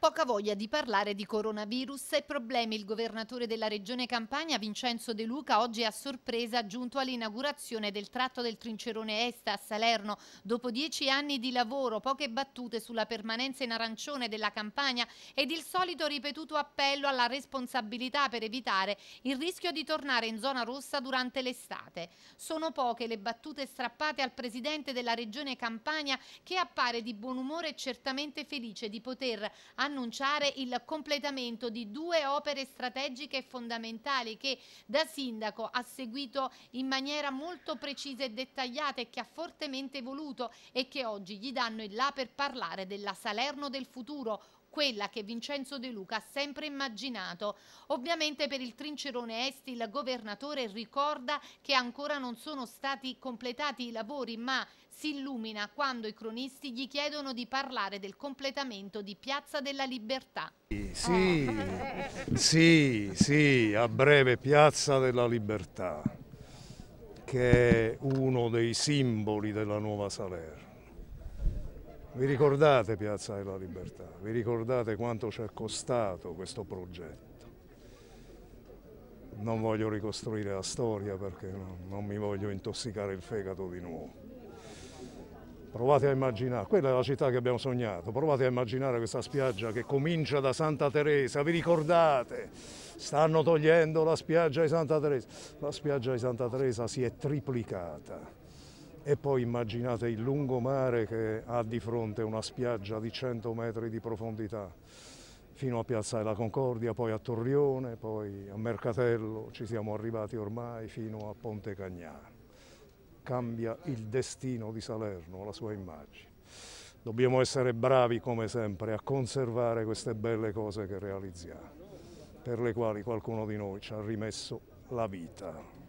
Poca voglia di parlare di coronavirus e problemi. Il governatore della regione Campania, Vincenzo De Luca, oggi a sorpresa giunto all'inaugurazione del tratto del Trincerone Est a Salerno. Dopo dieci anni di lavoro, poche battute sulla permanenza in arancione della Campania ed il solito ripetuto appello alla responsabilità per evitare il rischio di tornare in zona rossa durante l'estate. Sono poche le battute strappate al presidente della regione Campania che appare di buon umore e certamente felice di poter annunciare annunciare il completamento di due opere strategiche fondamentali che da sindaco ha seguito in maniera molto precisa e dettagliata e che ha fortemente voluto e che oggi gli danno il là per parlare della Salerno del futuro, quella che Vincenzo De Luca ha sempre immaginato. Ovviamente per il trincerone est il governatore ricorda che ancora non sono stati completati i lavori, ma si illumina quando i cronisti gli chiedono di parlare del completamento di Piazza della Libertà. Sì, sì, sì, a breve Piazza della Libertà, che è uno dei simboli della nuova Salerno vi ricordate Piazza della Libertà, vi ricordate quanto ci è costato questo progetto. Non voglio ricostruire la storia perché non mi voglio intossicare il fegato di nuovo. Provate a immaginare, quella è la città che abbiamo sognato, provate a immaginare questa spiaggia che comincia da Santa Teresa, vi ricordate? Stanno togliendo la spiaggia di Santa Teresa. La spiaggia di Santa Teresa si è triplicata e poi immaginate il lungomare che ha di fronte una spiaggia di 100 metri di profondità, fino a Piazza della Concordia, poi a Torrione, poi a Mercatello, ci siamo arrivati ormai fino a Ponte Cagnano. Cambia il destino di Salerno, la sua immagine. Dobbiamo essere bravi come sempre a conservare queste belle cose che realizziamo, per le quali qualcuno di noi ci ha rimesso la vita.